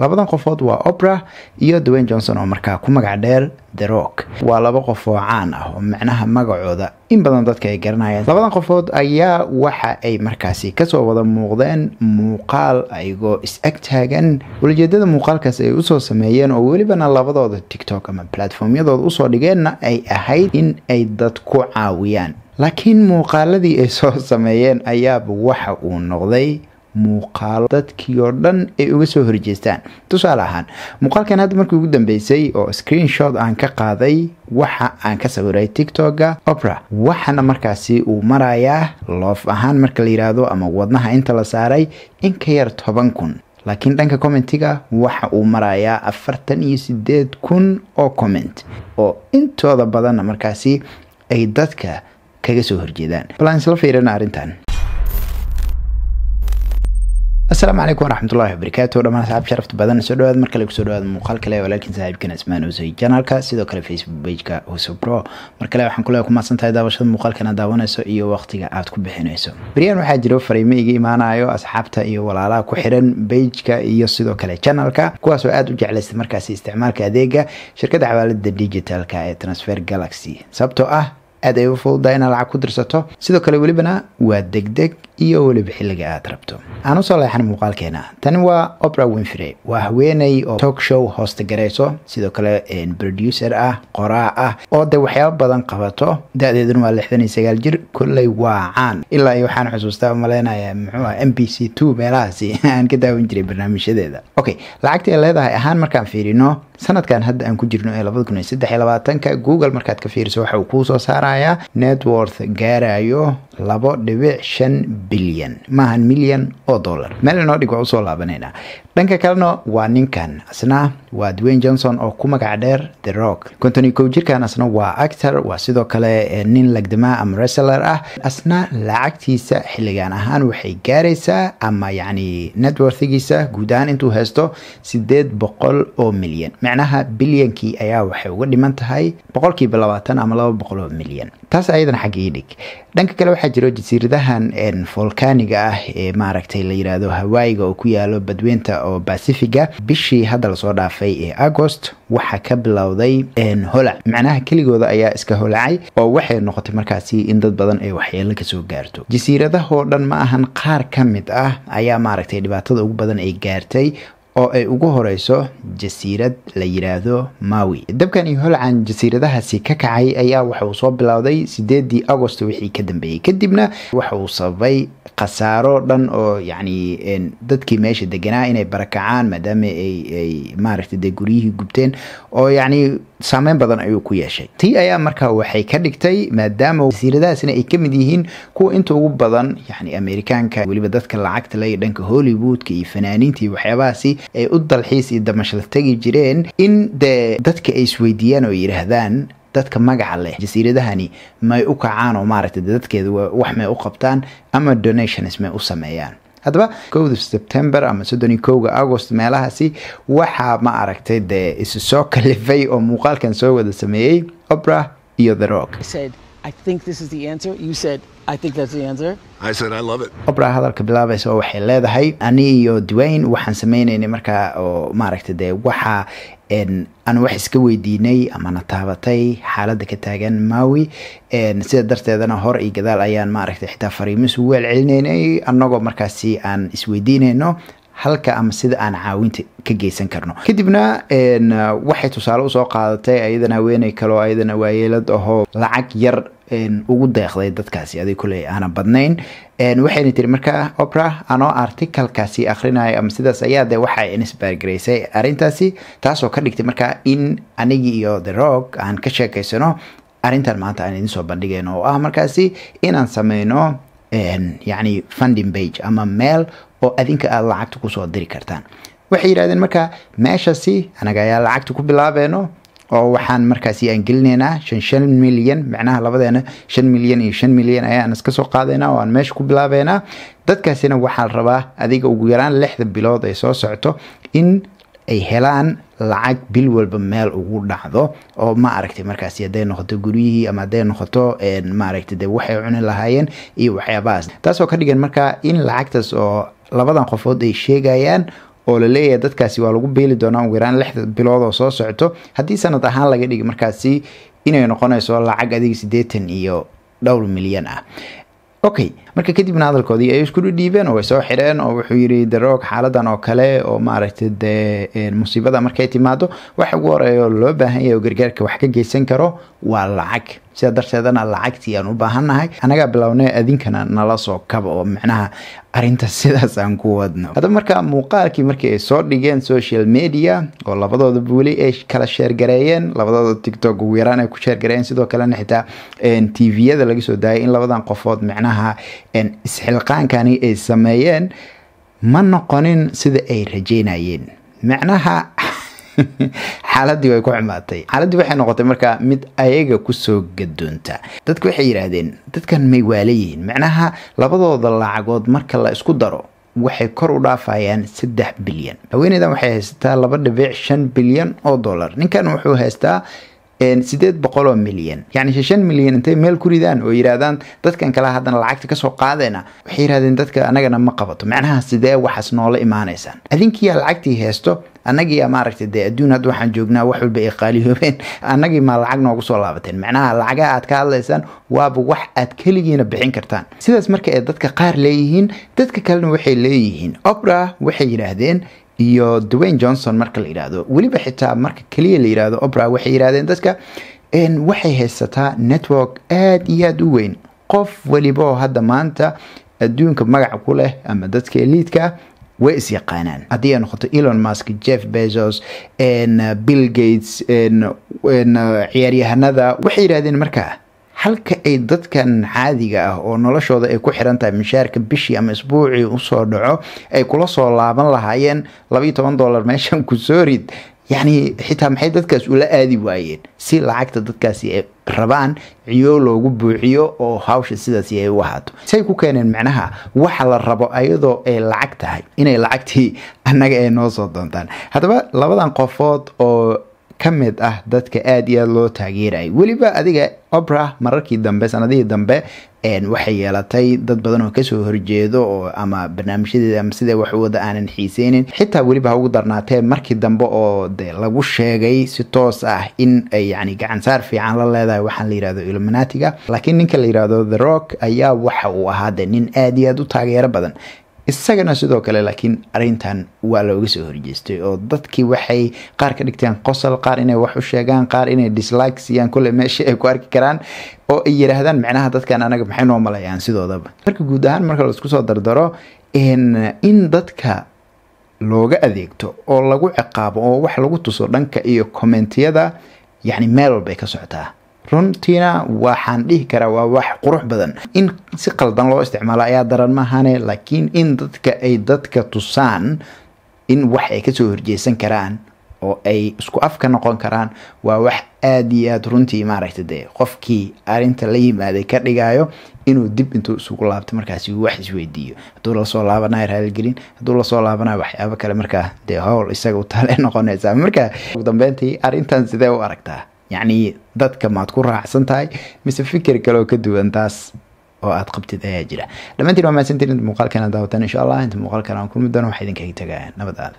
labadan qofood waa opra iyo dwayn johnson oo markaa ku magac dheer the rock waa laba qof oo caan ah oo macnaha magacooda in badan dadka ay garanayaan labadan qofood ayaa waxa ay markaasi kasoo wada muuqdeen muuqaal ayagoo is-ag taagan walajeedada muuqaalkaas ay usoo sameeyeen oo welibana labadooda tictok ama platformyadooda usoo dhigeenna ay ahayd in ay dad ku caawiyaan laakiin muuqaaladii ay soo sameeyeen ayaaba waxa uu noqday muuqaal dadkii oo dhan ay uga soo horjeestaan tusaale ahaan muuqaalkan hadda markii ugu dambeysay oo screenshot aan ka qaaday waxa aan ka sawiray tictoga opera waxaana markaasi uu marayaa loof ahaan marka la yidhaahdo ama wadnaha inta la saaray in ka yar toban kun laakiin dhanka commentiga waxa uu marayaa afartan iyo sideed kun oo comment oo intooda badanna markaasi ay dadka kaga soo horjeedaan balaan isla fiirana arrintan asalaamu calaykum waraxmat ullahi wabarakaatu dhamaan asxaab sharafta badan soo dhawaad marka lagu soo dhawaad muuqaal kale walaalkiin saaxiibkan asmaan usay janalka sidoo kale facebook pageka huse bro mar kale waxaan kuleeya ku tahay daawashada muuqaalkan aad daawanayso iyo waqtiga aad ku bixinayso beryaan waxaa jiro fariimo iga imaanayo asxaabta iyo walaalaha ku xiran pageka iyo sidoo kale janalka kuwaasoo aad u jeclaystay markaasi isticmaalka adeega shirkada xawaalada digitalka ee transfer galaxy sababtoo ah aad ay u fududahay inaad lacag ku dirsato sidoo kale welibana waa degdeg iyo weliba xilliga aad rabto aan usoo leexan muuqaalkeena tani waa opera winfrey waa haweeney oo talk show hoosta garayso sidoo kale producer ah qoraa ah oo de waxyaaba badan qabato da-deeduna waa lixdan iyo sagaal jir kolley waa caan ilaa iyo waxaan xusuustaa malaynayaa muxuu ah m b c two meelahaasi aan ka daawan jiray barnaamijyadeeda okay lacagta ay leedahay ahaan markaan fiirino sanadkan hadda aan ku jirno ee labada kun iyo saddex iyo labaatanka google markaad ka fiiriso waxa uu kuusoo saara tilmaamaya networth gaarayo labo dhibic shan bilyan maahan milyan oo dollar meel inoo dhig waa usoo laabanayna dhanka kalena waa ninkan asna waa dwayn johnson oo ku magac dheer the rock kontoni kow jirkan asna waa actor waa sidoo kale eh, nin lagdamaha ama reseler ah asna lacagtiisa xilligaan ahaan waxay gaaraysaa ama yacni networthigiisa guud intuu haysto siddeed boqol oo milyan micnaha bilyankii ayaa waxay uga dhiman tahay boqolkiiba labaatan ama laba boqol oo milyan weeyaan taas ayadan xag ii dhig dhanka kale waxaa jiro jasiiradahan volkaaniga ah ee maaragtay la yiraahdo hawaayiga oo ku yaalo badweynta oo basifiga bishii hadda lasoo dhaafay ee agost waxaa ka bilowday holac macnaha keligooda ayaa iska holacay oo waxay noqotay markaasi in dad badan ay waxyeelo kasoo gaarto jasiiradahoo dhan ma ahan qaar ka mid ah ayaa maaragtay dhibaatada ugu badan ay gaartay oo ay ugu horeyso jasiirad la yiraahdo mawi dabkani holcan jasiiradahaasi ka kacay ayaa waxa uu soo bilowday sideedii agost wixii ka dambeeyey kadibna waxa uu sababay khasaaro dhan oo yacni dadkii meesha deganaa inay barakacaan maadaama ayay maaragtay dee guryihii gubteen oo yacni saameyn badan ayuu ku yeeshay tii ayaa markaa waxay ka dhigtay maadaama jasiiradahaasina ay ka mid yihiin kuwa inta ugu badan yacni amerikaanka weliba dadka lacagta ley dhanka hollywoodka iyo fanaaniinta iyo waxyaabahaasi ay u dalxiis iyo damashla tegi jireen in dee dadka ay isweydiiyaan oo yidhaahdaan dadka magaca leh jasiiradahani may u kacaan oo maaragtay dadkeeda wax may u qabtaan ama donations may u sameeyaan haddaba kowda september ama soddon iyo kowga agost meelahaasi waxaa ma aragtay dee isu soo kalifay oo muuqaalkan soo wada sameeyey obrah iyo the rock obra hadalka bilaabaysa oo waxay leedahay ani iyo dwayne waxaan sameynayna markaa oo maaragta de waxa aan wax iska weydiinay ama na taabatay xaaladda ka taagan maawi sida darteedana hor iyo gadaal ayaan maaragta xitaa fariimis isu weel celinaynay annagoo markaasi aan isweydiineyno halka ama sida aan caawinta ka geysan karno kadibna waxay tusaale usoo qaadatay ayadana haweeney kaleo ayadana waayeelad ahoo lacag yar ugu deeqday dadkaasi aday koley aana badnayn waxayna tiri markaa opera anoo articalkaasi akhrinayo ama sidaas ayaa de waxa insbaargaraysay arintaasi taasoo ka dhigtay markaa in anigii iyo the rock aan ka sheekaysano arintan maanta aan idinsoo bandhigayno oo ah markaasi inaan sameyno yacni funding bage ama meel oo adinka aada lacagta kusoo diri kartaan waxay yidhahdeen markaa meeshasi anaga ayaa lacagta ku bilaabeeno oo waxaan markaasi aan gelinaynaa shan shan milyan macnaha labadeena shan milyan iyo shan milyan ayaan iska soo qaadaynaa oo aan meesha ku bilaabaynaa dadkaasina waxaa rabaa adiga ugu yaraan lixda bilood ay soo socto in ay helaan lacag bil walba meel ugu dhacdo oo ma aragtay markaasi hadday noqoto guryihii ama hadday noqoto maaragtay de waxay cuni lahaayeen iyo waxyaabahaas taasoo ka dhigan markaa in lacagtaas oo labadan qofood ay sheegayaan oo la leeyahay dadkaasi waa lagu beeli doonaa ugu yaraan lix bilood oo soo socoto haddii sanad ahaan laga dhigi markaasi inay noqonayso lacag adiga sideetan iyo dhowr milyan ah okay marka kadibna hadalkoodii ay isku dhidhiibeen oo way soo xireen oo wuxuu yidhi daroog xaaladan oo kale oo maaragtay dee musiibada markay timaado waxa ugu horeeyo loo baahan yahay oo gargaarka wax ka geysan karo waa lacag sidaa darteedana lacagtii aan u baahannahay annagaa bilownay adinkana nala soo kaba oo micnaha arinta sidaas aan ku wadno haddaba markaa muuqaalkii markii ay soo dhigeen social media oo labadoodaba weli ay kala sheergareeyeen labadooda tictok ugu yaraan ay ku sheergareeyeen sidoo kalena xitaa tviyada laga soo daayay in labadan qofood micnaha isxilqaankani ay sameeyeen ma noqonin sida ay rajeynayeen micnaha xaaladii way ku xumaatay xaaladii waxay noqotay markaa mid ayaga kusoo gadoonta dadku waxay yidhaahdeen dadkan may waalayihiin macnaha labadooda lacagood marka la isku daro waxay kor u dhaafayaan saddex bilyan haweeneydan waxay haysataa laba dhibic shan bilyan oo dollar ninkan wuxuu haystaa sideed boqol oo milyan yacni shan milyan intay meel ku ridaan oo yidhaahdaan dadkan kale haddana lacagta kasoo qaadayna waxay yidhahdeen dadka annagana ma qabato macnaha sidee waxaas noola imaanaysaan adinkiiyaa lacagtii heysto annagiiya maaragta dee adduun hadda waxaan joognaa wax walba ay qaaliyoobeen annagii maa lacag noogu soo laabateen macnaha lacagaha aad ka hadlaysaan waaba wax aad keligiina bixin kartaan sidaas marka ay dadka qaar leeyihiin dadka kalena waxay leeyihiin obra waxay yidhaahdeen iyo dwayne johnson marka la yidhaahdo weliba xitaa marka keliya la yidhaahdo opra waxay yidhahdeen dadka waxay haysataa network aada iyo aada u weyn qof weliba oo hadda maanta adduunka magaca ku leh ama dadka eliidka way is yaqaanaan haddii ay noqoto elon musk jeff bezos bill gates ciyaaryahanada waxay yidhahdeen markaa halka ay dadkan caadiga ah oo noloshooda ay ku xiran tahay mishaarka bishii ama isbuucii usoo dhaco ay kula soo laaban lahaayeen labaiyo toban dollar meeshan ku soo rid yacni xitaa maxay dadkaas ula aadi waayeen si lacagta dadkaasi ay rabaan ciyo loogu buuxiyo oo hawsha sidaasi ay u ahaato say ku keeneen macnaha waxa la rabo ayadoo ay lacag tahay inay lacagtii annaga ay noo soo doontaan haddaba labadan qofood oo ka mid ah dadka aad iyo aad loo taageerayay weliba adiga opra mararkii dambe sanadihii dambe waxay yeelatay dad badan oo kasoo horjeedo oo ama barnaamijyadeeda ama sidee wax wada aanan xiiseynin xitaa weliba ha ugu darnaatee markii dambe oo de lagu sheegay si toos ah in ay yani gacansaar fiican la leedahay waxaan la yirahdo illuminaatiga laakiin ninka la yirahdo the rock ayaa waxa uu ahaa de nin aada iyo aada u taageero badan isagana sidoo kale laakiin arintan waa looga soo horjeestay oo dadkii waxay qaar ka dhigteen qosol qaar inay wax u sheegaan qaar inay dislike dislikesiyaan kole meesha ay ku arki karaan oo ay yiraahdaan micnaha dadkan anaga maxay noo malayaan sidoodaba marka guud ahaan marka laisku soo dardaro in dadka looga adeegto oo lagu ciqaabo oo wax lagu tuso dhanka iyo commentiyada yacni meel walbay ka soctaa runtiina waxaan dhihi karaa waa wax qurux badan in si qaldan loo isticmaalo ayaa daran mahane laakiin in dadka ay dadka tusaan in wax ay kasoo horjeesan karaan oo ay isku afka noqon karaan waa wax aad iyo aad runtii maaragta dee qofkii arinta la yimaaday ka dhigaayo inuu dib intuu isugu laabto markaasi wax isweydiiyo hadduu lasoo laabanayo raaligelin hadduu lasoo laabanayo waxyaabo kale markaa dee howl isaga u taale marka ugu dambeyntii arintan sidee u aragtaa yacnii dadka maad ku raacsan tahay mise fikir kaleoo ka duwan taas oo aad qabtid ayaa jira dhammaantiin waa mahadsantiin inta muuqaalkan daawatan insha allah inta muuqaalkan aan kulmi doono waxaa idinkaga tagaa nabad aada